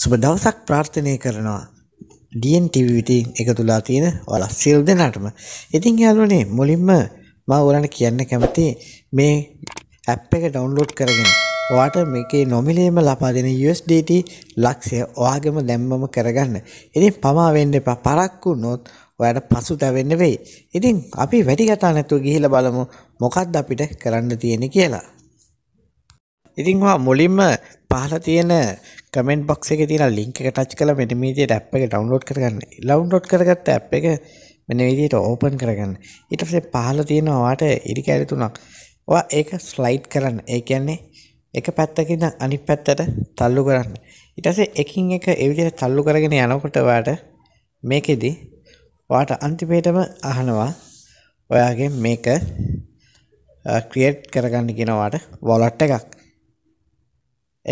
සුබ දවසක් ප්‍රාර්ථනය කරනවා ඩන්ටව විතින් එක තුලා තියෙන ඔල සිල් දෙනටම ඉතින් යාලුවනේ මුලින්ම මා ඔරන කියන්න කැමති මේ ඇප් එක ඩවන්ලෝඩ් කරගෙන වාට මේකේ නොමිලේම ලපා දෙන USDT ලක්ෂය ඔයාගම දැම්මම කරගන්න ඉතින් පමාවෙන්න එපා පරක්කු නොත් ඔයට පසු තැවෙන්න වෙයි ඉතින් අපි වැඩි කතා නැතුව ගිහිල බලමු මොකක්ද අපිට කරන්න තියෙන කියලා ඉතින් ඔයා මුලින්ම පහල තියෙන කමෙන්ට් බොක්ස් එකේ තියෙන ලින්ක් එක ටච් කරලා මෙන්න මේ විදිහට ඇප් එක ඩවුන්ලෝඩ් කරගන්න. ඩවුන්ලෝඩ් කරගත්ත ඇප් එක මෙන්න මේ විදිහට ඕපන් කරගන්න. ඊට පස්සේ පහල තියෙන ඔයාට ඉරි කැලි තුනක්. ඔයා ඒක ස්ලයිඩ් කරන්න. ඒ කියන්නේ එක පැත්තකින් අනිත් පැත්තට තල්ලු කරන්න. ඊට පස්සේ එකින් එක ඒ විදිහට තල්ලු කරගෙන යනකොට ඔයාට මේකෙදි ඔයාට අන්තිමේටම අහනවා ඔයාගේ මේක ක්‍රියේට් uh, කරගන්න කියන ඔයාට වොලට් එකක්.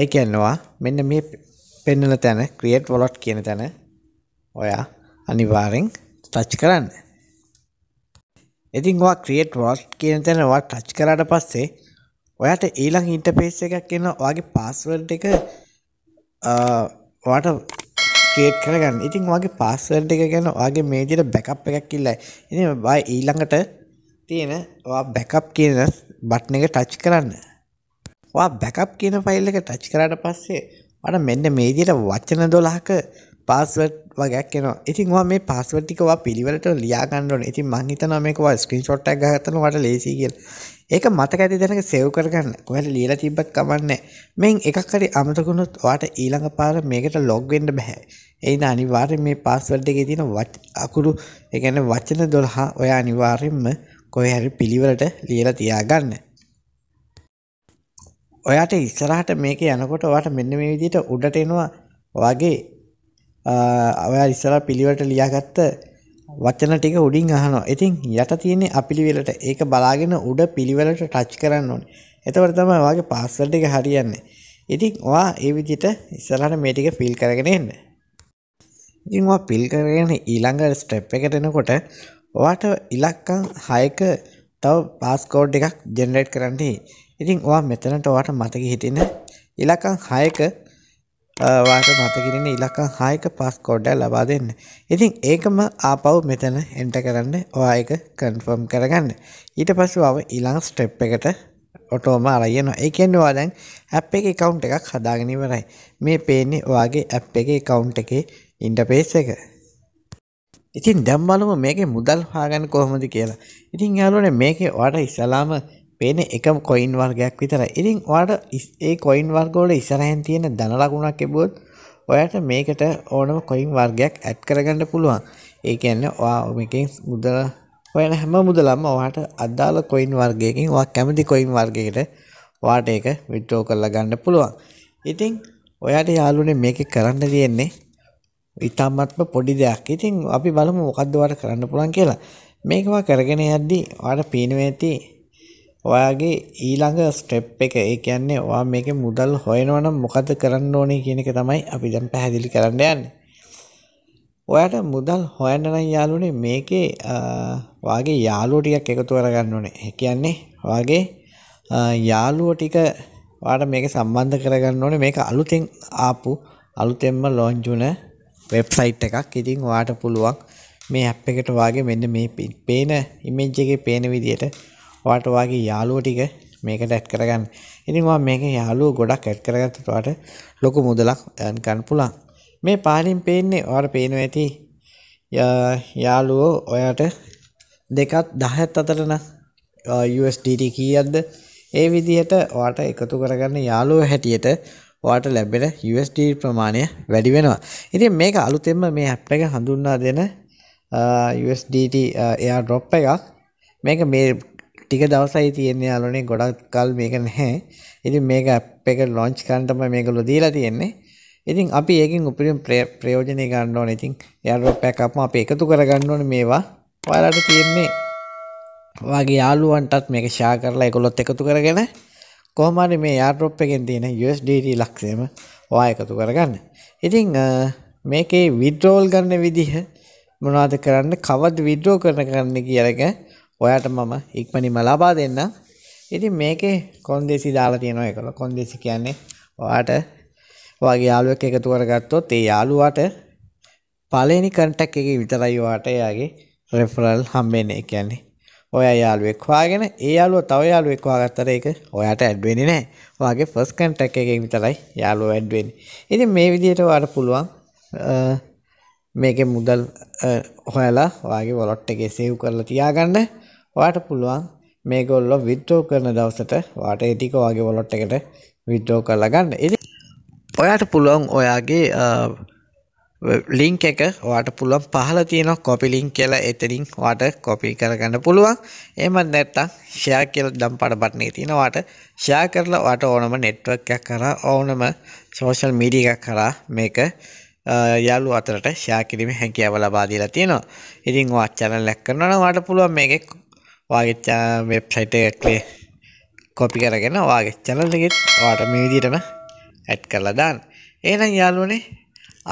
ඒ කියන්නවා මෙන්න මේ පෙන්නන තැන ක්‍රියට් වොලොට් කියන තැන ඔයා අනිවාරෙන් ටච් කරන්න ඉතින් වා ක්‍රියට් වොලොට් කියන තැන වා ටච් කරාට පස්සේ ඔයාට ඊළඟ ඉන්ටපේස් එකක් එන්න ඔයාගේ පාස්වර්ඩ් එක වාට ක්‍රේට් කරගන්න ඉතින් වගේ පාස්සල්ට එක ගැන වගේ මේජයට බැකප් එකක් කිල්ලයි එනි බයි ඊළඟට තියෙන බැකප් කියන බට්න එක ටච් කරන්න ඔයා බෑකප් කියන ෆයිල් එක ටච් කරාට පස්සේ ඔයාට මෙන්න මේ විදිහට වචන 12ක පාස්වර්ඩ් වගේක් එනවා. ඉතින් ඔයා මේ පාස්වර්ඩ් ටික ඔයා පිළිවෙලට ලියා ගන්න ඕනේ. ඉතින් මං හිතනවා මේක ඔයා ස්ක්‍රීන්ෂොට් එකක් ගහගත්තම ඔයාට ලේසි කියලා. ඒක මතක ඇති දැනක සේව් කරගන්න. කොහෙද ලියලා තිබ්බත් කමන්නේ. මෙන් එකක් හරි අමතක වුණොත් ඔයාට ඊළඟ පාර මේකට ලොග් වෙන්න බෑ. එයින් අනිවාර්යෙන් මේ පාස්වර්ඩ් එකේ තියෙන අකුරු, ඒ කියන්නේ වචන 12 ඔයා අනිවාර්යෙන්ම කොහේ හරි පිළිවෙලට ලියලා තියාගන්න. ඔයාට ඉස්සරහට මේක යනකොට වාට මෙන්න මේ විදිහට උඩට එනවා වගේ ඔයා ඉස්සරහ පිළිවෙලට ලියාගත්ත වචන ටික උඩින් අහනවා. ඉතින් යට තියෙන්නේ අපිලිවෙලට ඒක බලාගෙන උඩ පිළිවෙලට ටච් කරන්න ඕනේ. එතකොට තමයි ඔයාගේ පාස්වර්ඩ් එක හරියන්නේ. ඉතින් ඔයා ඒ විදිහට ඉස්සරහට මේ ටික ෆිල් කරගෙන එන්න. ඉතින් ඔයා ෆිල් කරගෙන ඊළඟ ස්ටෙප් එකට එනකොට ඔයාට ඉලක්කම් 6ක තව පාස්කෝඩ් එකක් ජෙනරේට් කරන්න ඉතින් ඔයා මෙතනට ඔයාට මතක හිටින්න ඉලකං හයක වාට මතකිරන්න ඉලකං හයක පස්කෝඩ්ඩ ලබා දෙන්න ඉතින් ඒකම ආපව් මෙතන එන්ට කරන්න ඔයා එක කන්ෆර්ම් කරගන්න ඊට පස්සු අව ඉලං ස්ටෙප් එකට ඔටෝම අරයන ඒකෙන්වා දැන් ඇප් එක කවුන්් එකක් හදාගෙනවරයි මේ පේන්නේ ඔයාගේ ඇප් එක කවුන්් එකේ ඉන්ටපේස එක ඉතින් දැම්බලම මේකේ මුදල් හාගන්න කොහොමද කියලා ඉතින් යාලුවන මේකේ වාට ඉස්සලාම පේන එකම කොයින් වර්ගයක් විතර ඉතින් වාට ඒ කොයින් වර්ගෝල ඉසරහන් තියෙන දනලකුණක් එබුවොත් ඔයට මේකට ඕනම කොයින් වර්ගයක් ඇත් කරගන්න පුළුවන් ඒකන්න ඔයාමකින් මුදල ඔයන හැම මුදලම්ම ඔහට අදාල කොයින් වර්ගයකින් වා කැමති කොයින් වර්ගයකට වාට එක විට්‍රෝ කරලා ගන්න පුළුවන් ඉතිං ඔයාට යාලුනේ මේක කරන්න තියෙන්නේ ඉතාමත්ම පොඩි දෙයක්. ඉතින් අපි බලමු මොකද්ද ඔයාලට කරන්න පුළුවන් කියලා. මේකවා කරගෙන යද්දී ඔයාලට පේනවා ඇති ඔයාගේ ඊළඟ ස්ටෙප් එක. ඒ කියන්නේ ඔයා මේකේ මුදල් හොයනවා නම් මොකද කරන්න ඕනේ කියන එක තමයි අපි දැන් පැහැදිලි කරන්න යන්නේ. ඔයාට මුදල් හොයන්න නම් යාළුවනේ මේකේ ඔයාගේ යාළුවෝ ටිකක් එකතු කරගන්න ඕනේ. ඒ කියන්නේ ඔයාගේ යාළුවෝ ටික ඔයාට මේක සම්බන්ධ කරගන්න ඕනේ. මේක අලුතෙන් ආපු අලුතෙන්ම ලොන්ච් වුණ වෙබ්සයිට් එකක් ඉතින් ඔයාට පුළුවන් මේ ඇප් එකට වාගේ මෙන්න මේ පේන ඉමේජ් එකේ පේන විදිහට ඔයාට වාගේ යාළුවෝ ටික මේකට ඇඩ් කරගන්න. ඉතින් ඔයා මේක යාළුවෝ ගොඩක් ඇඩ් කරගත්තට ඔයාට ලොකු මුදලක් earn කරන්න පුළුවන්. මේ පාලින් පේන්නේ ඔයාට පේනවා ඇති යාළුවෝ ඔයාට දෙකත් 10ත් අතරන USDT කීයක්ද? ඒ විදිහට ඔයාට එකතු කරගන්න යාළුවෝ හැටියට ඔයාට ලැබෙන USD ප්‍රමාණය වැඩි වෙනවා. ඉතින් මේක අලුතෙන්ම මේ ඇප් එක හඳුන්වා දෙන USDT airdrop එකක්. මේක මේ ටික දවසයි තියෙන්නේ යාළුවනේ ගොඩක් කල් මේක නැහැ. ඉතින් මේක ඇප් එක ලොන්ච් කරන්න තමයි මේගොල්ලෝ දීලා තියෙන්නේ. ඉතින් අපි ඒකින් උපරිම ප්‍රයෝජනය ගන්න ඕනේ. ඉතින් airdrop එකක් අපම අපි එකතු කරගන්න ඕනේ මේවා. ඔයාලට තියෙන්නේ ඔයාගේ යාළුවන්ටත් මේක ෂෙයා කරලා ඒගොල්ලොත් එකතු කරගෙන කොහමරි මේ යාර්රොප් එකෙන් තියෙන USDT ලක්ෂයම ඔයා එකතු කරගන්න. ඉතින් මේකේ විඩ්‍රෝල් ගන්න විදිහ මොනවද කරන්න කවද විඩ්‍රෝ කරන කරන්න කියන එක ඔයාට මම ඉක්මනින්ම ලබා දෙන්නම්. ඉතින් මේකේ කොන්දේසි දාලා තියෙනවා ඒකල. කොන්දේසි කියන්නේ ඔයාට ඔයාගේ යාළුවෙක් එකතු කරගත්තොත් ඒ යාළුවාට පළවෙනි කන්ටැක්ට් එකේ විතරයි ඔයාට එයාගේ රෙෆරල් හම්බෙන්නේ. ඒ කියන්නේ ඔයා යාළුවෙක් හොයාගෙන ඒ යාළුවා තව යාළුවෙක් හොයාගත්තට ඒක ඔයාට ඇඩ් වෙන්නේ නැහැ. ඔයාගේ ෆස්ට් කන්ටැක්ට් එකකින් විතරයි යාළුවා ඇඩ් වෙන්නේ. ඉතින් මේ විදිහට ඔයාට පුළුවන් මේකේ මුදල් හොයලා ඔයාගේ වොලට් එකේ සේව් කරලා තියාගන්න. ඔයාට පුළුවන් මේගොල්ලෝ විත්ඩ්‍රෝ කරන දවසට ඔයාට ඒ ටික ඔයාගේ වොලට් එකට විත්ඩ්‍රෝ කරලා ගන්න. ඉතින් ඔයාට පුළුවන් ඔයාගේ ලිංක් එක ඔයාට පුළුවන් පහල තියෙන කොපි ලින්ක් කියලා එතනින් ඔයාට කොපි කරගන්න පුළුවන්. එහෙමත් නැත්නම් ෂෙයා කියලා දම්පඩ බටනේ තියෙන ඔයාට ෂෙයා කරලා ඔයාට ඕනම network එකක් කරා ඕනම social media එකක් කරා මේක යාළු අතරට ෂෙයා කිරීම හැකියාව ලබා දීලා තියෙනවා. ඉතින් ඔයා channel එකක් කරනවා නම් ඔයාට පුළුවන් මේකේ ඔයාගේ වෙබ්සයිට් එක කොපි කරගෙන ඔයාගේ channel එකෙත් ඔයාට මේ විදිහටම ඇඩ් කරලා දාන්න. එහෙනම් යාළුවනේ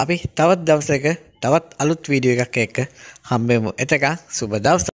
අපි තවත් දවසක තවත් අලුත් වීඩියෝ එකක් එක්ක හම්බෙමු. එතකන් සුබ දවසක්.